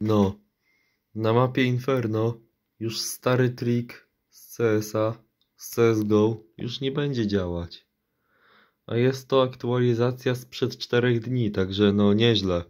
No, na mapie Inferno już stary trik z CSa, z CSGO już nie będzie działać. A jest to aktualizacja sprzed czterech dni, także no nieźle.